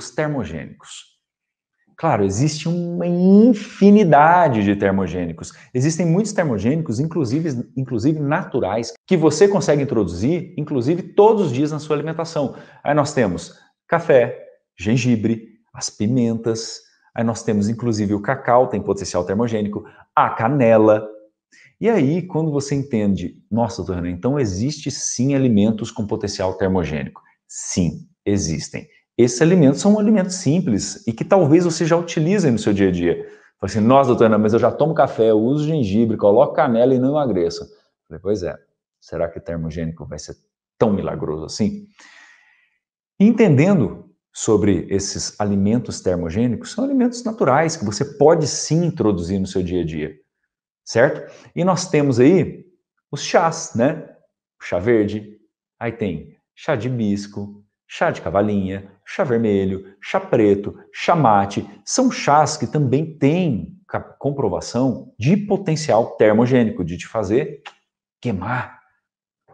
os termogênicos. Claro, existe uma infinidade de termogênicos. Existem muitos termogênicos, inclusive, inclusive naturais, que você consegue introduzir, inclusive, todos os dias na sua alimentação. Aí nós temos café, gengibre, as pimentas, aí nós temos, inclusive, o cacau, tem potencial termogênico, a canela. E aí, quando você entende, nossa, doutor Renan, então existe sim alimentos com potencial termogênico. Sim, existem. Esses alimentos são alimentos simples e que talvez você já utilize no seu dia a dia. Fala assim, nossa, doutora, mas eu já tomo café, eu uso gengibre, coloco canela e não emagreço. falei, pois é, será que o termogênico vai ser tão milagroso assim? Entendendo sobre esses alimentos termogênicos, são alimentos naturais que você pode sim introduzir no seu dia a dia, certo? E nós temos aí os chás, né? O chá verde, aí tem chá de hibisco, chá de cavalinha, chá vermelho, chá preto, chá mate, são chás que também têm comprovação de potencial termogênico, de te fazer queimar,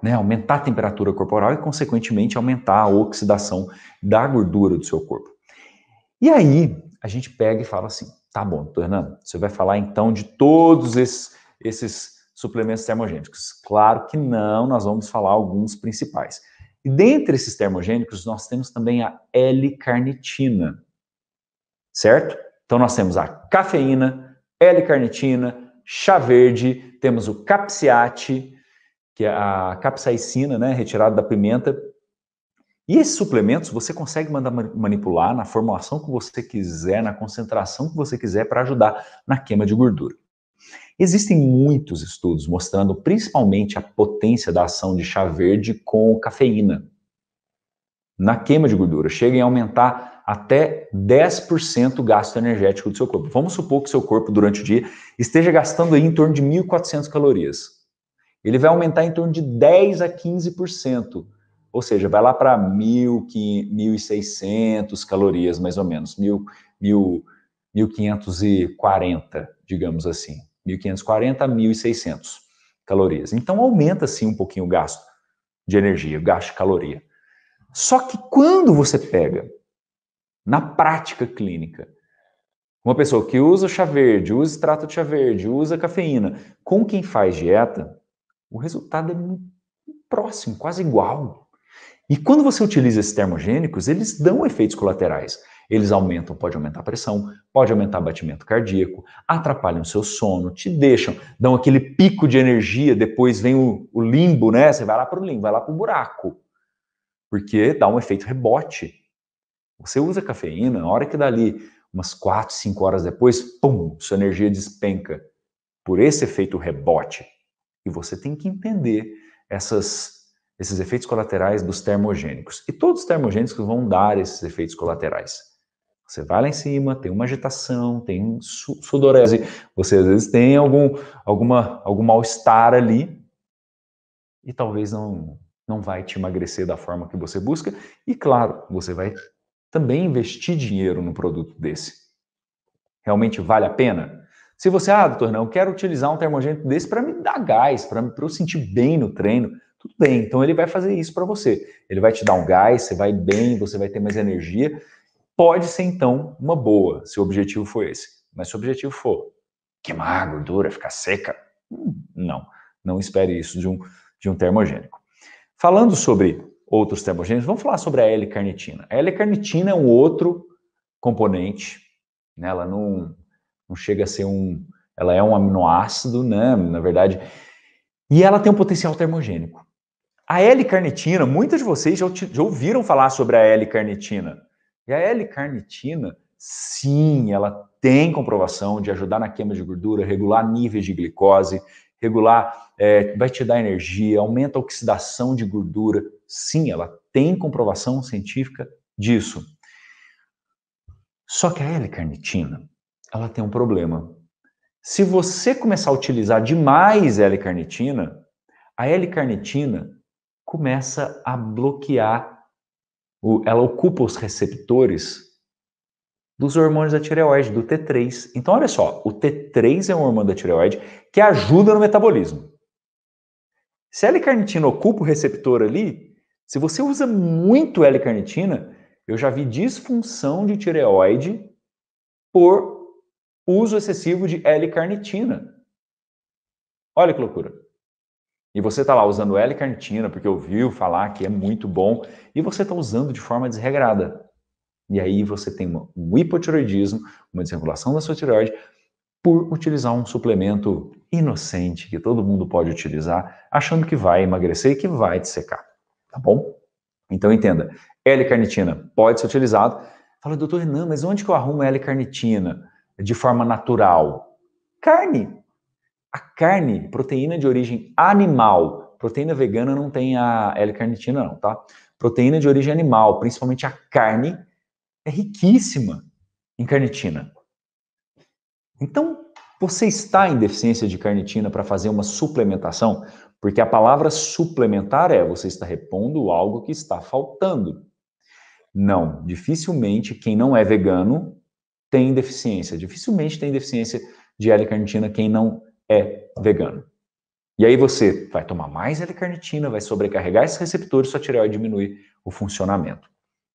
né? aumentar a temperatura corporal e, consequentemente, aumentar a oxidação da gordura do seu corpo. E aí, a gente pega e fala assim, tá bom, Fernando, você vai falar então de todos esses, esses suplementos termogênicos. Claro que não, nós vamos falar alguns principais. E dentre esses termogênicos, nós temos também a L-carnitina, certo? Então, nós temos a cafeína, L-carnitina, chá verde, temos o capsiate, que é a capsaicina, né, retirada da pimenta. E esses suplementos você consegue mandar manipular na formulação que você quiser, na concentração que você quiser para ajudar na queima de gordura. Existem muitos estudos mostrando principalmente a potência da ação de chá verde com cafeína na queima de gordura, chega em aumentar até 10% o gasto energético do seu corpo. Vamos supor que seu corpo durante o dia esteja gastando aí em torno de 1.400 calorias. Ele vai aumentar em torno de 10 a 15%, ou seja, vai lá para 1.600 calorias mais ou menos, 1.540, digamos assim. 1.540 a 1.600 calorias. Então aumenta sim um pouquinho o gasto de energia, o gasto de caloria. Só que quando você pega na prática clínica uma pessoa que usa chá verde, usa extrato de chá verde, usa cafeína, com quem faz dieta, o resultado é muito próximo, quase igual. E quando você utiliza esses termogênicos, eles dão efeitos colaterais. Eles aumentam, pode aumentar a pressão, pode aumentar batimento cardíaco, atrapalham o seu sono, te deixam, dão aquele pico de energia, depois vem o, o limbo, né? Você vai lá para o limbo, vai lá para o buraco, porque dá um efeito rebote. Você usa cafeína, na hora que dali umas 4, 5 horas depois, pum, sua energia despenca por esse efeito rebote. E você tem que entender essas, esses efeitos colaterais dos termogênicos. E todos os termogênicos vão dar esses efeitos colaterais. Você vai lá em cima, tem uma agitação, tem sudorese, você às vezes tem algum, alguma, algum mal-estar ali e talvez não, não vai te emagrecer da forma que você busca. E claro, você vai também investir dinheiro num produto desse. Realmente vale a pena? Se você, ah, doutor, não, eu quero utilizar um termogênico desse para me dar gás, para eu sentir bem no treino, tudo bem. Então ele vai fazer isso para você. Ele vai te dar um gás, você vai bem, você vai ter mais energia pode ser então uma boa, se o objetivo for esse. Mas se o objetivo for queimar a gordura, ficar seca, hum, não, não espere isso de um, de um termogênico. Falando sobre outros termogênicos, vamos falar sobre a L-carnitina. A L-carnitina é um outro componente, né? ela não, não chega a ser um. Ela é um aminoácido, né? Na verdade. E ela tem um potencial termogênico. A L-carnitina, muitos de vocês já, já ouviram falar sobre a L-carnitina. E a L-carnitina, sim, ela tem comprovação de ajudar na queima de gordura, regular níveis de glicose, regular, é, vai te dar energia, aumenta a oxidação de gordura. Sim, ela tem comprovação científica disso. Só que a L-carnitina, ela tem um problema. Se você começar a utilizar demais L-carnitina, a L-carnitina começa a bloquear ela ocupa os receptores dos hormônios da tireoide, do T3. Então, olha só, o T3 é um hormônio da tireoide que ajuda no metabolismo. Se a L-carnitina ocupa o receptor ali, se você usa muito L-carnitina, eu já vi disfunção de tireoide por uso excessivo de L-carnitina. Olha que loucura. E você está lá usando L-carnitina porque ouviu falar que é muito bom e você está usando de forma desregrada. E aí você tem um hipotiroidismo, uma desregulação da sua tireoide por utilizar um suplemento inocente que todo mundo pode utilizar, achando que vai emagrecer e que vai te secar, tá bom? Então entenda, L-carnitina pode ser utilizado. Fala, doutor Renan, mas onde que eu arrumo L-carnitina de forma natural? Carne, a carne, proteína de origem animal, proteína vegana não tem a L-carnitina não, tá? Proteína de origem animal, principalmente a carne, é riquíssima em carnitina. Então, você está em deficiência de carnitina para fazer uma suplementação? Porque a palavra suplementar é você está repondo algo que está faltando. Não, dificilmente quem não é vegano tem deficiência. Dificilmente tem deficiência de L-carnitina quem não é vegano. E aí você vai tomar mais L-carnitina, vai sobrecarregar esses receptores, sua tireoide diminui o funcionamento.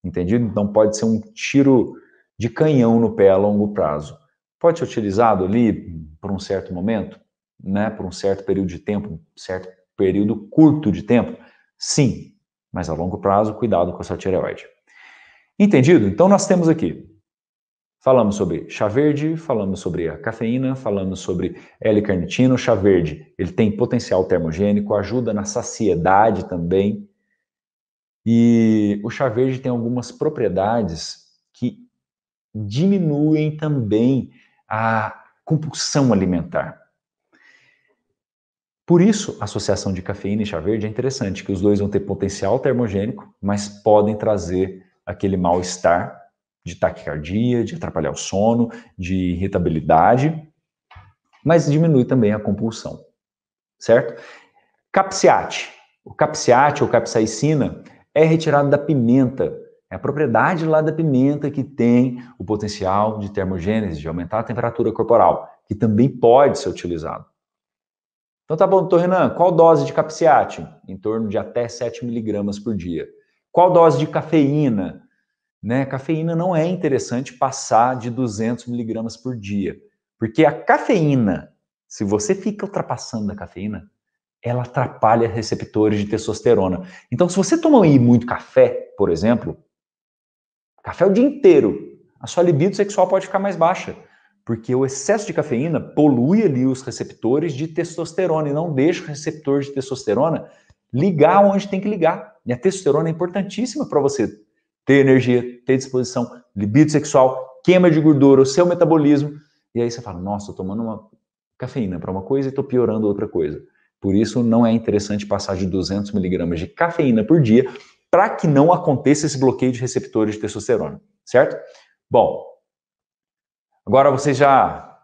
Entendido? Então pode ser um tiro de canhão no pé a longo prazo. Pode ser utilizado ali por um certo momento, né, por um certo período de tempo, um certo período curto de tempo? Sim, mas a longo prazo, cuidado com a sua tireoide. Entendido? Então nós temos aqui Falamos sobre chá verde, falamos sobre a cafeína, falamos sobre L-carnitino, chá verde. Ele tem potencial termogênico, ajuda na saciedade também. E o chá verde tem algumas propriedades que diminuem também a compulsão alimentar. Por isso, a associação de cafeína e chá verde é interessante, que os dois vão ter potencial termogênico, mas podem trazer aquele mal-estar de taquicardia, de atrapalhar o sono, de irritabilidade, mas diminui também a compulsão, certo? Capsiate. O capsiate ou capsaicina é retirado da pimenta. É a propriedade lá da pimenta que tem o potencial de termogênese, de aumentar a temperatura corporal, que também pode ser utilizado. Então tá bom, doutor Renan, qual dose de capsiate? Em torno de até 7 miligramas por dia. Qual dose de cafeína? né, cafeína não é interessante passar de 200 miligramas por dia, porque a cafeína, se você fica ultrapassando a cafeína, ela atrapalha receptores de testosterona. Então, se você toma muito café, por exemplo, café o dia inteiro, a sua libido sexual pode ficar mais baixa, porque o excesso de cafeína polui ali os receptores de testosterona e não deixa o receptor de testosterona ligar onde tem que ligar. E a testosterona é importantíssima para você ter energia, ter disposição, libido sexual, queima de gordura, o seu metabolismo. E aí você fala, nossa, estou tomando uma cafeína para uma coisa e estou piorando outra coisa. Por isso, não é interessante passar de 200 miligramas de cafeína por dia para que não aconteça esse bloqueio de receptores de testosterona, certo? Bom, agora vocês já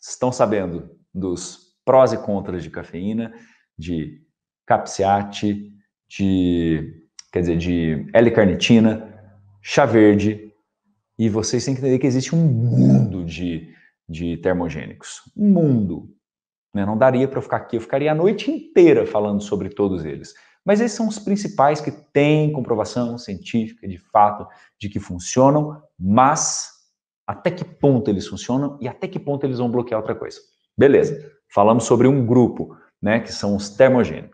estão sabendo dos prós e contras de cafeína, de capsiate, de quer dizer, de L-carnitina, chá verde, e vocês têm que entender que existe um mundo de, de termogênicos. Um mundo. Né? Não daria para eu ficar aqui, eu ficaria a noite inteira falando sobre todos eles. Mas esses são os principais que têm comprovação científica, de fato, de que funcionam, mas até que ponto eles funcionam e até que ponto eles vão bloquear outra coisa. Beleza, falamos sobre um grupo, né, que são os termogênicos.